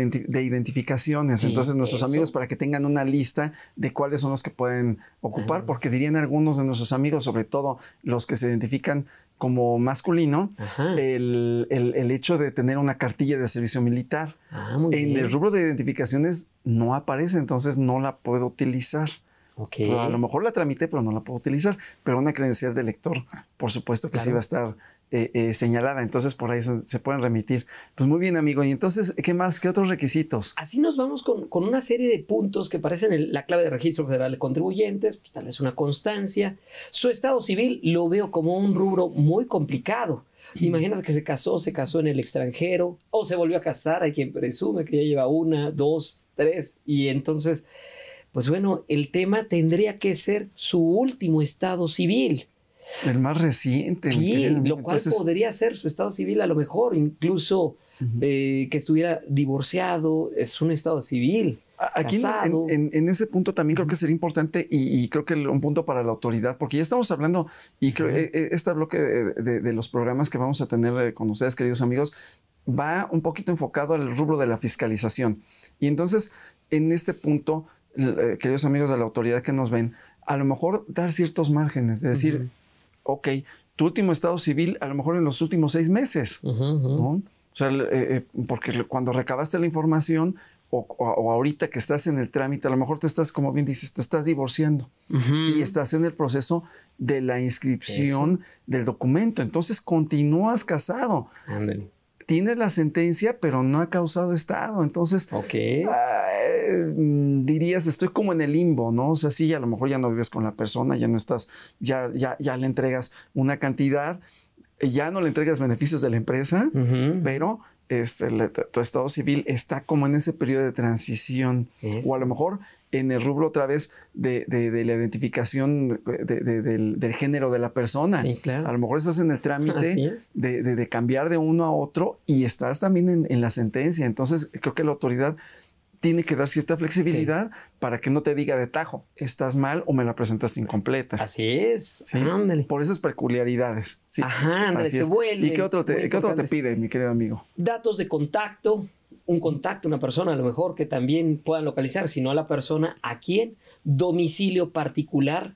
Speaker 1: identificaciones. Entonces, nuestros amigos, para que tengan una lista de cuáles son los que pueden ocupar, porque dirían algunos de nuestros amigos, sobre todo los que se identifican como masculino el, hecho de tener una cartilla de servicio militar. Ah, en el rubro de identificaciones no aparece, entonces no la puedo utilizar. A lo mejor la tramité, pero no la puedo utilizar. Pero una credencial de lector, por supuesto que sí va a estar eh, eh, señalada. Entonces, por ahí se, pueden remitir. Pues muy bien, amigo. Y entonces, ¿qué más? ¿Qué otros
Speaker 2: requisitos? Así nos vamos con, una serie de puntos que parecen la clave de registro federal de contribuyentes, pues, tal vez una constancia. Su estado civil lo veo como un rubro muy complicado. Mm. Imagínate que se casó, se casó en el extranjero o se volvió a casar. Hay quien presume que ya lleva una, dos, tres. Y entonces, pues bueno, el tema tendría que ser su último estado civil. El más reciente. Sí, lo cual podría ser su estado civil a lo mejor, incluso eh, que estuviera divorciado, es un estado civil. Aquí en, ese punto también creo que sería importante
Speaker 1: y, creo que un punto para la autoridad, porque ya estamos hablando y creo que e, este bloque de, los programas que vamos a tener eh, con ustedes, queridos amigos, va un poquito enfocado al rubro de la fiscalización. Y entonces, en este punto, eh, queridos amigos de la autoridad que nos ven, a lo mejor dar ciertos márgenes, es decir, ok, tu último estado civil a lo mejor en los últimos seis meses, O sea, eh, eh, porque cuando recabaste la información o, ahorita que estás en el trámite, a lo mejor te estás, como bien dices, te estás divorciando y estás en el proceso de la inscripción del documento. Entonces continúas casado tienes la sentencia, pero no ha causado estado. Entonces, ah, dirías, estoy como en el limbo, ¿no? O sea, sí, a lo mejor ya no vives con la persona, ya no estás, ya, ya, le entregas una cantidad, ya no le entregas beneficios de la empresa, pero este, tu estado civil está como en ese periodo de transición. O a lo mejor en el rubro otra vez de, la identificación del, género de la persona. Sí, claro. A lo mejor estás en el trámite de, cambiar de uno a otro y estás también en, la sentencia. Entonces, creo que la autoridad tiene que dar cierta flexibilidad para que no te diga de tajo, estás mal o me la presentas incompleta. Así es. Ándale. Por esas peculiaridades. Ajá, ándale, se vuelve. ¿Y ¿qué otro te pide, mi querido amigo?
Speaker 2: Datos de contacto, un contacto, una persona a lo mejor que también puedan localizar, sino a la persona a quien domicilio particular.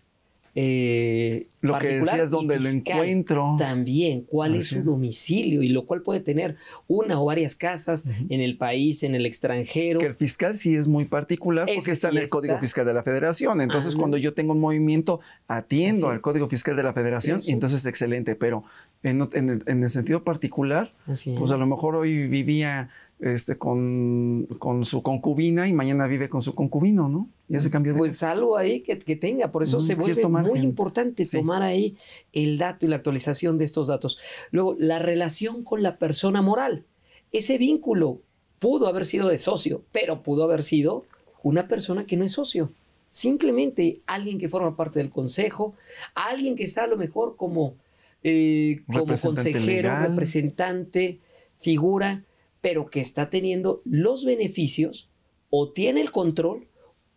Speaker 2: Eh, lo que es donde lo encuentro. También, cuál ah, es su domicilio y lo cual puede tener una o varias casas en el país, en el extranjero. Que el fiscal sí es muy particular porque está en el Código Fiscal de la Federación. Entonces, cuando
Speaker 1: yo tengo un movimiento, atiendo al Código Fiscal de la Federación entonces y entonces excelente, pero en, en el sentido particular, pues a lo mejor hoy vivía este, con, con, su concubina y mañana vive con su concubino, ¿no? Y se ah, cambió de...
Speaker 2: Pues algo ahí que, tenga, por eso se vuelve muy importante tomar ahí el dato y la actualización de estos datos. Luego, la relación con la persona moral. Ese vínculo pudo haber sido de socio, pero pudo haber sido una persona que no es socio. Simplemente alguien que forma parte del consejo, alguien que está a lo mejor como, eh, consejero, representante, figura pero que está teniendo los beneficios o tiene el control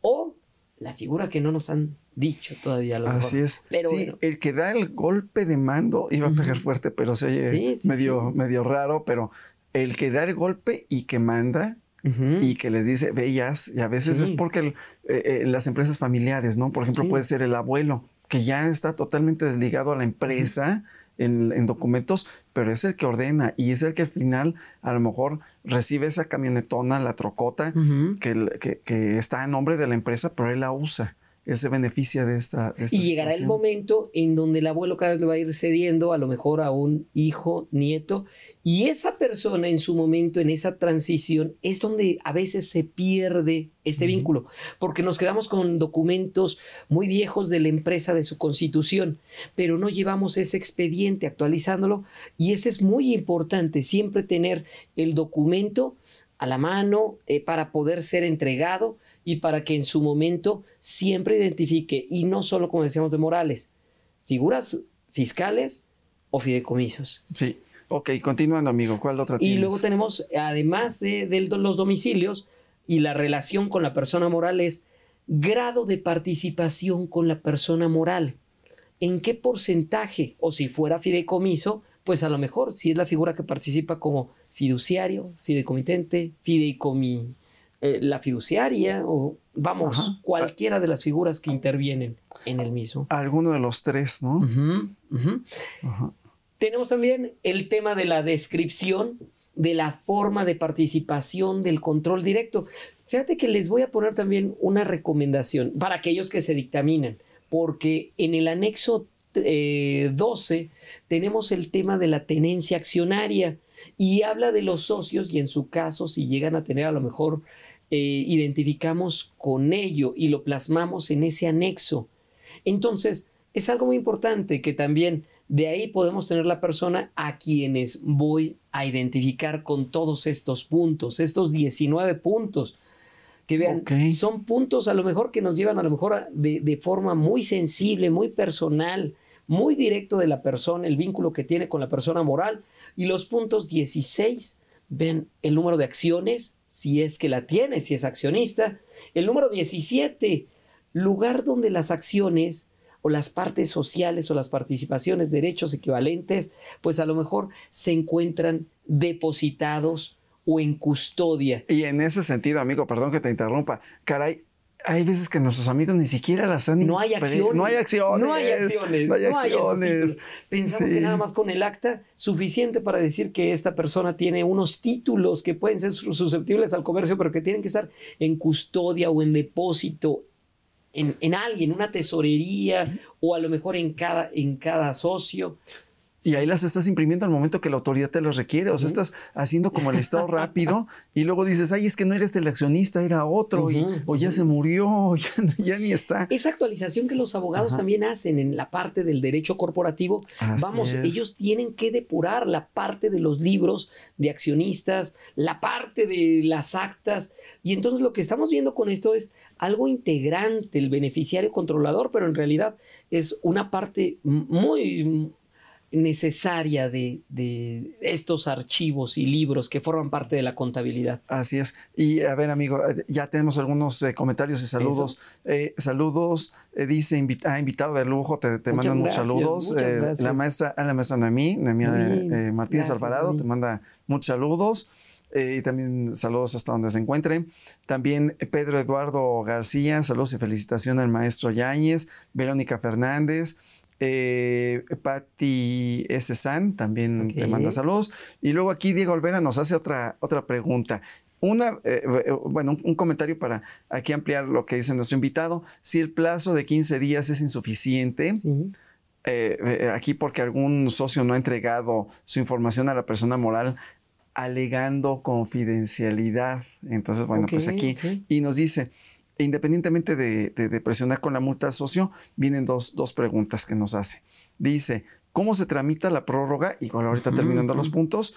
Speaker 2: o la figura que no nos han dicho todavía. Lo Así es. sí,
Speaker 1: el que da el golpe de mando iba a pegar fuerte, pero se oye medio, medio raro, pero el que da el golpe y que manda y que les dice, bellas, y a veces es porque eh, eh, las empresas familiares, ¿no? Por ejemplo, puede ser el abuelo, que ya está totalmente desligado a la empresa en, documentos, pero es el que ordena y es el que al final a lo mejor recibe esa camionetona, la trocota, que, que, está en nombre de la empresa, pero él la usa ese se beneficia de esta... y llegará el
Speaker 2: momento en donde el abuelo cada vez le va a ir cediendo a lo mejor a un hijo, nieto, y esa persona en su momento, en esa transición, es donde a veces se pierde este vínculo, porque nos quedamos con documentos muy viejos de la empresa, de su constitución, pero no llevamos ese expediente actualizándolo, y este es muy importante, siempre tener el documento a la mano eh, para poder ser entregado y para que en su momento siempre identifique, y no solo como decíamos de Morales, figuras fiscales o fideicomisos. Sí, ok, continuando amigo, ¿cuál otra? Tienes? Y luego tenemos, además de, de los domicilios y la relación con la persona moral es grado de participación con la persona moral. ¿En qué porcentaje? O si fuera fideicomiso, pues a lo mejor si es la figura que participa como fiduciario, fideicomitente, fideicomi, eh, la fiduciaria o vamos, cualquiera de las figuras que intervienen en el mismo. Alguno de los tres, ¿no? Tenemos también el tema de la descripción de la forma de participación del control directo. Fíjate que les voy a poner también una recomendación para aquellos que se dictaminan, porque en el anexo 12 eh, tenemos el tema de la tenencia accionaria y habla de los socios y en su caso, si llegan a tener a lo mejor, eh, identificamos con ello y lo plasmamos en ese anexo. Entonces, es algo muy importante que también de ahí podemos tener la persona a quienes voy a identificar con todos estos puntos, estos 19 puntos. Que vean, son puntos a lo mejor que nos llevan a lo mejor de, forma muy sensible, muy personal, muy directo de la persona, el vínculo que tiene con la persona moral. Y los puntos 16 ven el número de acciones, si es que la tiene, si es accionista. El número 17, lugar donde las acciones o las partes sociales o las participaciones, derechos equivalentes, pues a lo mejor se encuentran depositados o en custodia. Y en
Speaker 1: ese sentido, amigo, perdón que te interrumpa, caray, hay veces que nuestros amigos ni siquiera las han... No hay acciones. No hay acciones. No hay acciones. No hay acciones. Pensamos que nada
Speaker 2: más con el acta suficiente para decir que esta persona tiene unos títulos que pueden ser susceptibles al comercio, pero que tienen que estar en custodia o en depósito en, en, alguien, una tesorería o a lo mejor en cada, en cada socio y ahí las estás
Speaker 1: imprimiendo al momento que la autoridad te las requiere. O sea, estás haciendo como el estado (laughs) rápido y luego dices, ay, es que no eres el accionista, era otro, y, o ya se murió, (laughs) ya,
Speaker 2: ni está. Esa actualización que los abogados también hacen en la parte del derecho corporativo, vamos, ellos tienen que depurar la parte de los libros de accionistas, la parte de las actas, y entonces lo que estamos viendo con esto es algo integrante, el beneficiario controlador, pero en realidad es una parte muy necesaria de, estos archivos y libros que forman parte de la contabilidad. Así es.
Speaker 1: Y a ver, amigo, ya tenemos algunos eh, comentarios y saludos. Eh, saludos, eh, dice ah, invitado de lujo, te, mandan muchos saludos. la maestra, ah, la maestra Noemí, Martínez Alvarado, te manda muchos saludos. y también saludos hasta donde se encuentren. También Pedro Eduardo García, saludos y felicitación al maestro Yáñez, Verónica Fernández, eh, Patti S. San también le manda saludos. Y luego aquí Diego Olvera nos hace otra, otra pregunta. Una, eh, eh, bueno, un, comentario para aquí ampliar lo que dice nuestro invitado. Si el plazo de 15 días es insuficiente, aquí porque algún socio no ha entregado su información a la persona moral, alegando confidencialidad. Entonces, bueno, pues aquí. Y nos dice, e independientemente de, presionar con la multa al socio, vienen dos, preguntas que nos hace. Dice, ¿cómo se tramita la prórroga? Y ahorita la ahorita terminando los puntos,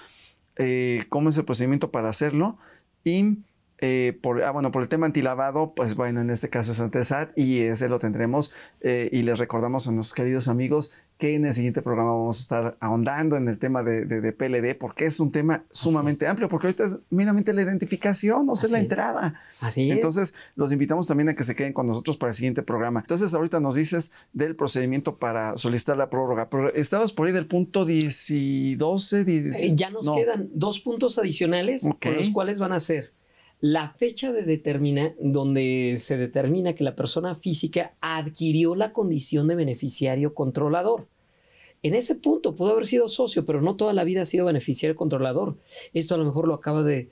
Speaker 1: eh, ¿cómo es el procedimiento para hacerlo? Y eh, ah, bueno, por el tema antilavado, pues bueno, en este caso es Antesat y ese lo tendremos eh, y les recordamos a nuestros queridos amigos que en el siguiente programa vamos a estar ahondando en el tema de, PLD porque es un tema sumamente amplio, porque ahorita es meramente la identificación, no sé, la entrada. Así es. Entonces, los invitamos también a que se queden con nosotros para el siguiente programa. Entonces, ahorita nos dices del procedimiento para solicitar la prórroga, pero estabas por ahí del punto y
Speaker 2: 12. Eh, ya nos quedan dos puntos adicionales los cuales van a ser la fecha de determina, donde se determina que la persona física adquirió la condición de beneficiario controlador. En ese punto pudo haber sido socio, pero no toda la vida ha sido beneficiario controlador. Esto a lo mejor lo acaba de,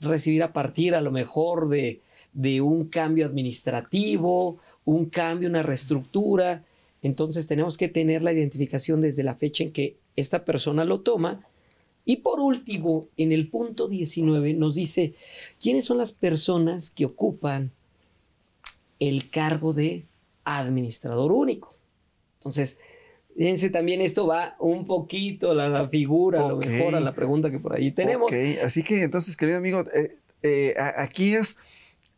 Speaker 2: recibir a partir a lo mejor de, de un cambio administrativo, un cambio, una reestructura. Entonces tenemos que tener la identificación desde la fecha en que esta persona lo toma y por último, en el punto 19 nos dice, ¿quiénes son las personas que ocupan el cargo de administrador único? Entonces, Fíjense, también esto va un poquito la figura, a lo mejor a la pregunta que por ahí tenemos. Ok, así que entonces, querido amigo, eh, eh,
Speaker 1: aquí es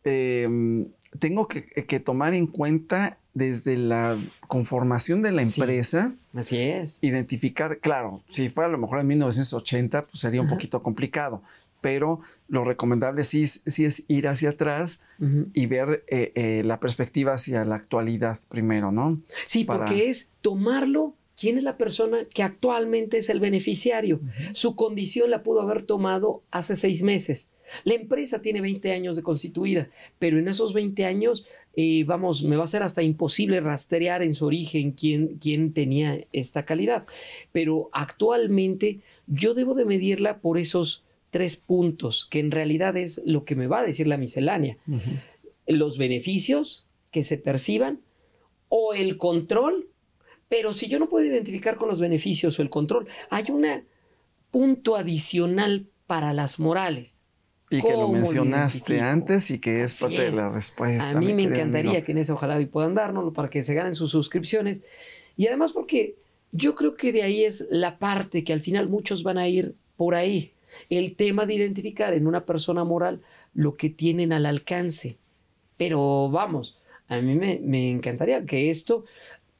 Speaker 1: em, tengo que, tomar en cuenta desde la conformación de la empresa. así es. Identificar, claro, si fuera a lo mejor en 1980, pues sería un poquito complicado, pero lo recomendable sí, es ir hacia atrás y ver eh, eh, la perspectiva hacia la actualidad primero, ¿no? Sí, porque
Speaker 2: es tomarlo quién es la persona que actualmente es el beneficiario. Su condición la pudo haber tomado hace seis meses, la empresa tiene 20 años de constituida, pero en esos 20 años, eh, vamos, me va a ser hasta imposible rastrear en su origen quién, tenía esta calidad. Pero actualmente yo debo de medirla por esos tres puntos, que en realidad es lo que me va a decir la miscelánea. Los beneficios que se perciban o el control, pero si yo no puedo identificar con los beneficios o el control, hay un punto adicional para las morales y que lo mencionaste
Speaker 1: antes y que es parte de la respuesta. A mí me encantaría que
Speaker 2: en ese ojalá y puedan darnos para que se ganen sus suscripciones. Y además porque yo creo que de ahí es la parte que al final muchos van a ir por ahí. El tema de identificar en una persona moral lo que tienen al alcance. Pero vamos, a mí me, me encantaría que esto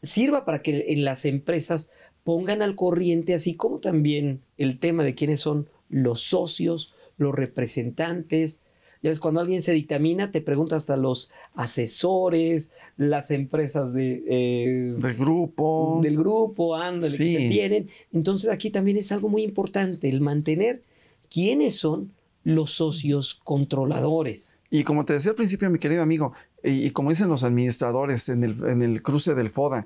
Speaker 2: sirva para que en las empresas pongan al corriente, así como también el tema de quiénes son los socios, los representantes. Ya ves, cuando alguien se dictamina, te pregunta hasta los asesores, las empresas de, eh, del grupo. Del grupo, ándale, que se tienen. Entonces aquí también es algo muy importante, el mantener quiénes son los socios controladores.
Speaker 1: Y como te decía al principio, mi querido amigo, y, como dicen los administradores en el, en el cruce del FODA,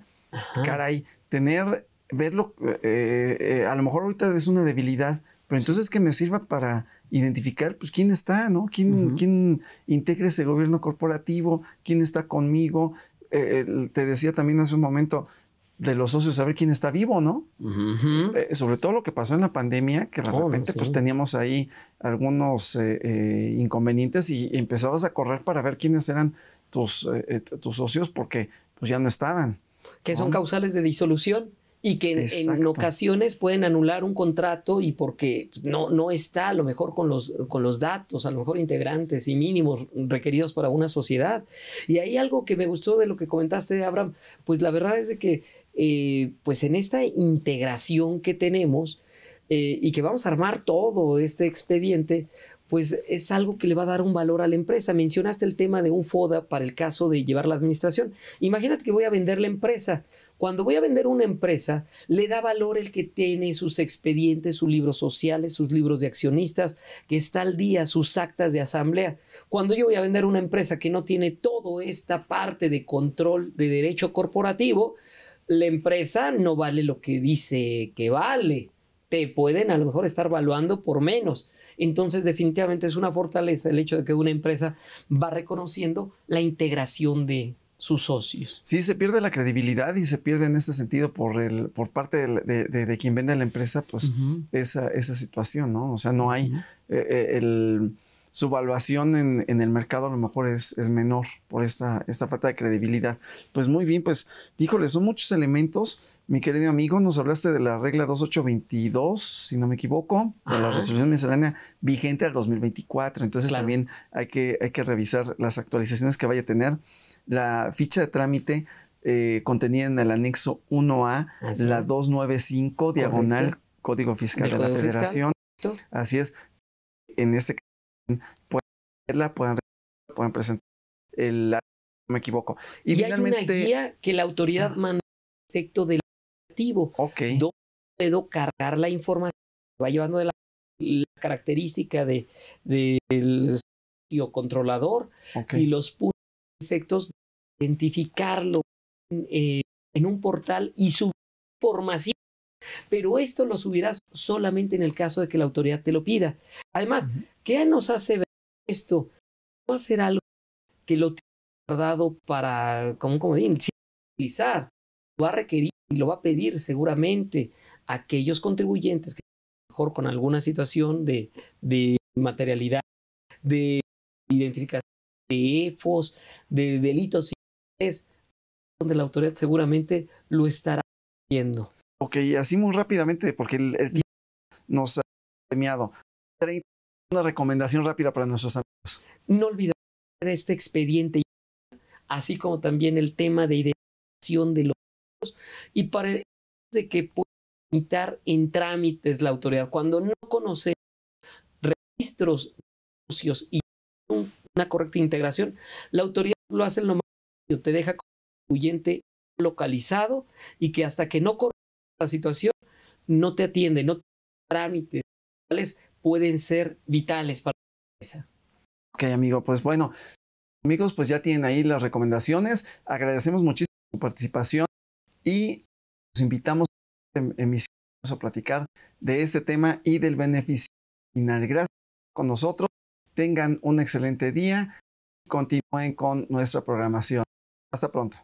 Speaker 1: caray, tener, verlo, eh, eh, a lo mejor ahorita es una debilidad, pero entonces que me sirva para identificar, pues, quién está, ¿no? ¿Quién, quién integra ese gobierno corporativo? ¿Quién está conmigo? Eh, te decía también hace un momento de los socios, saber quién está vivo, ¿no? Eh, sobre todo lo que pasó en la pandemia, que de repente pues teníamos ahí algunos eh, inconvenientes y empezabas a correr para ver quiénes eran tus, tus socios porque pues ya no estaban. Que son
Speaker 2: causales de disolución y que en, ocasiones pueden anular un contrato y porque pues, no, no está a lo mejor con los, con los datos, a lo mejor integrantes y mínimos requeridos para una sociedad. Y hay algo que me gustó de lo que comentaste, Abraham, pues la verdad es de que eh, pues en esta integración que tenemos eh, y que vamos a armar todo este expediente, pues es algo que le va a dar un valor a la empresa. Mencionaste el tema de un FODA para el caso de llevar la administración. Imagínate que voy a vender la empresa. Cuando voy a vender una empresa, le da valor el que tiene sus expedientes, sus libros sociales, sus libros de accionistas, que está al día, sus actas de asamblea. Cuando yo voy a vender una empresa que no tiene toda esta parte de control de derecho corporativo, la empresa no vale lo que dice que vale te pueden a lo mejor estar valuando por menos. Entonces, definitivamente es una fortaleza el hecho de que una empresa va reconociendo la integración de sus socios. Sí, se pierde
Speaker 1: la credibilidad y se pierde en este sentido por, el, por parte de, quien vende la empresa, pues esa, esa situación, ¿no? O sea, no hay eh, eh, el su valuación en, el mercado a lo mejor es, menor por esta, falta de credibilidad. Pues muy bien, pues, díjole, son muchos elementos. Mi querido amigo, nos hablaste de la regla 2822, si no me equivoco, de la resolución miscelánea vigente al 2024. Entonces también hay que, revisar las actualizaciones que vaya a tener. La ficha de trámite eh, contenida en el anexo 1A, la 295, diagonal Código Fiscal de la Federación. Así es. En este caso. Pueden
Speaker 2: verla, puedan, pueden presentar el me equivoco. Y, hay una guía que la autoridad manda efecto del activo. Ok. puedo cargar la información va llevando de la, característica del de, controlador y los puntos efectos de identificarlo en, eh, en un portal y su información pero esto lo subirás solamente en el caso de que la autoridad te lo pida. Además, ¿qué nos hace ver esto? No hacer algo que lo tiene dado para, como un comodín, utilizar. Va a requerir y lo va a pedir seguramente aquellos contribuyentes que mejor con alguna situación de, de materialidad, de identificación, de EFOS, de delitos, donde la autoridad seguramente lo estará viendo. Ok, así muy rápidamente, porque el, tiempo
Speaker 1: nos ha premiado. Una recomendación rápida para nuestros amigos.
Speaker 2: No olvidar este expediente, así como también el tema de identificación de los y para que puede en trámites la autoridad. Cuando no conocemos registros socios y una correcta integración, la autoridad lo hace en lo más te deja contribuyente localizado y que hasta que no la situación, no te atiende, no te trámites, pueden ser vitales para la empresa? Ok,
Speaker 1: amigo, pues bueno, amigos, pues ya tienen ahí las recomendaciones. Agradecemos muchísimo su participación y los invitamos a a platicar de este tema y del beneficio final. Gracias con nosotros. Tengan un excelente día. Y continúen con nuestra programación. Hasta pronto.